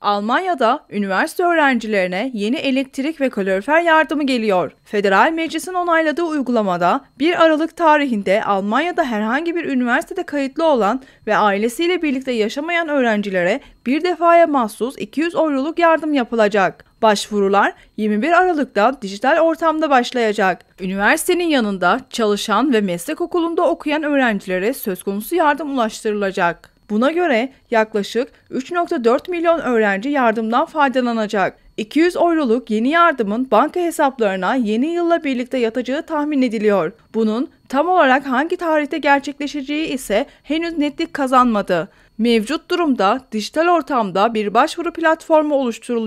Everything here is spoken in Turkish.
Almanya'da üniversite öğrencilerine yeni elektrik ve kalorifer yardımı geliyor. Federal Meclis'in onayladığı uygulamada 1 Aralık tarihinde Almanya'da herhangi bir üniversitede kayıtlı olan ve ailesiyle birlikte yaşamayan öğrencilere bir defaya mahsus 200 euroluk yardım yapılacak. Başvurular 21 Aralık'ta dijital ortamda başlayacak. Üniversitenin yanında çalışan ve meslek okulunda okuyan öğrencilere söz konusu yardım ulaştırılacak. Buna göre yaklaşık 3.4 milyon öğrenci yardımdan faydalanacak. 200 euroluk yeni yardımın banka hesaplarına yeni yılla birlikte yatacağı tahmin ediliyor. Bunun tam olarak hangi tarihte gerçekleşeceği ise henüz netlik kazanmadı. Mevcut durumda dijital ortamda bir başvuru platformu oluşturuluyor.